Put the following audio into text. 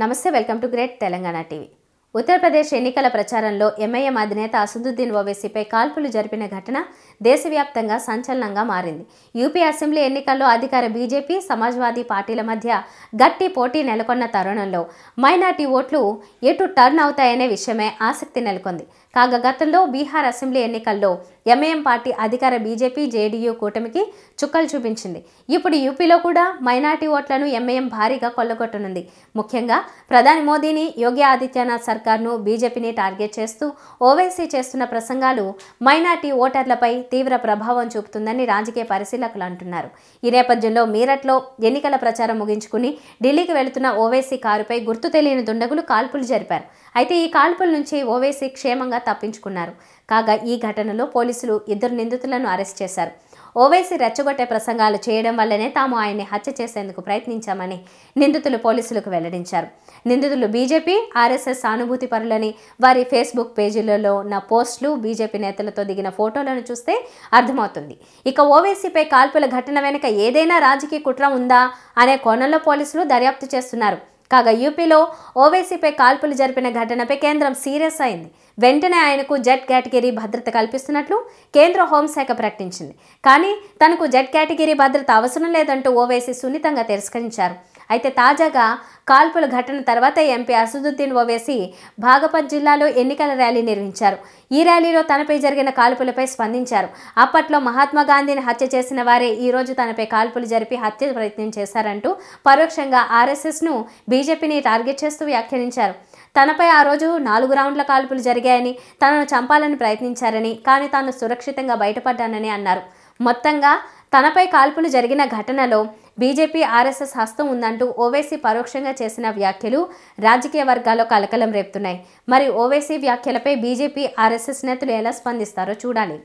నమస్తే welcome to great Telangana TV Uttar Pradesh ఎన్నికల ప్రచారంలో ఎంఐఎం అధినేత అసదుద్దీన్ ఓవేసీపై కాల్పులు జరిపిన ఘటన దేశవ్యాప్తంగా సంచలనంగా మారింది యూపీ అసెంబ్లీ ఎన్నికల్లో అధికార బీజేపీ సమాజ్వాదీ పార్టీల మధ్య గట్టి పోటీ నెలకొన్న తరుణంలో మైనార్టీ ఓట్లు ఎటు టర్న్ అవుతాయనే విషయమే ఆసక్తి నెలకొంది కాగా గతంలో బీహార్ అసెంబ్లీ ఎన్నికల్లో ఎంఐఎం పార్టీ అధికార బీజేపీ జేడీయూ కూటమికి చుక్కలు చూపించింది ఇప్పుడు యూపీలో కూడా మైనార్టీ ఓట్లను ఎంఐఎం భారీగా కొల్లగొట్టనుంది ముఖ్యంగా ప్రధాని మోదీని యోగి ఆదిత్యనాథ్ సర్కార్ను బీజేపీని టార్గెట్ చేస్తూ ఓవైసీ చేస్తున్న ప్రసంగాలు మైనార్టీ ఓటర్లపై తీవ్ర ప్రభావం చూపుతుందని రాజకీయ పరిశీలకులు అంటున్నారు ఈ నేపథ్యంలో మీరట్లో ఎన్నికల ప్రచారం ముగించుకుని ఢిల్లీకి వెళుతున్న ఓవైసీ కారుపై గుర్తు తెలియని దుండగులు కాల్పులు జరిపారు అయితే ఈ కాల్పుల నుంచి ఓవైసీ క్షేమంగా తప్పించుకున్నారు కాగా ఈ ఘటనలో పోలీసు పోలీసులు ఇద్దరు నిందితులను అరెస్ట్ చేశారు ఓవైసీ రెచ్చగొట్టే ప్రసంగాలు చేయడం వల్లనే తాము ఆయన్ని హత్య చేసేందుకు ప్రయత్నించామని నిందితులు పోలీసులకు వెల్లడించారు నిందితులు బీజేపీ ఆర్ఎస్ఎస్ సానుభూతి పరులని వారి ఫేస్బుక్ పేజీలలో ఉన్న పోస్టులు బీజేపీ నేతలతో దిగిన ఫోటోలను చూస్తే అర్థమవుతుంది ఇక ఓవైసీపై కాల్పుల ఘటన వెనుక ఏదైనా రాజకీయ కుట్ర ఉందా అనే కోణంలో పోలీసులు దర్యాప్తు చేస్తున్నారు కాగా యూపీలో ఓవైసీపై కాల్పులు జరిపిన ఘటనపై కేంద్రం సీరియస్ అయింది వెంటనే ఆయనకు జెడ్ కేటగిరీ భద్రత కల్పిస్తున్నట్లు కేంద్ర హోంశాఖ ప్రకటించింది కానీ తనకు జెడ్ కేటగిరీ భద్రత అవసరం లేదంటూ ఓవైసీ సున్నితంగా తిరస్కరించారు అయితే తాజాగా కాల్పుల ఘటన తర్వాత ఎంపీ అసదుద్దీన్ ఓవేసి భాగపత్ జిల్లాలో ఎన్నికల ర్యాలీ నిర్వహించారు ఈ ర్యాలీలో తనపై జరిగిన కాల్పులపై స్పందించారు అప్పట్లో మహాత్మా గాంధీని హత్య చేసిన వారే ఈరోజు తనపై కాల్పులు జరిపి హత్య ప్రయత్నం చేశారంటూ పరోక్షంగా ఆర్ఎస్ఎస్ను బీజేపీని టార్గెట్ చేస్తూ వ్యాఖ్యానించారు తనపై ఆ రోజు నాలుగు రౌండ్ల కాల్పులు జరిగాయని తనను చంపాలని ప్రయత్నించారని కానీ తాను సురక్షితంగా బయటపడ్డానని అన్నారు మొత్తంగా తనపై కాల్పులు జరిగిన ఘటనలో బీజేపీ ఆర్ఎస్ఎస్ హస్తం ఉందంటూ ఓవైసీ పరోక్షంగా చేసిన వ్యాఖ్యలు రాజకీయ వర్గాల్లో కలకలం రేపుతున్నాయి మరి ఓవైసీ వ్యాఖ్యలపై బీజేపీ ఆర్ఎస్ఎస్ నేతలు ఎలా స్పందిస్తారో చూడాలి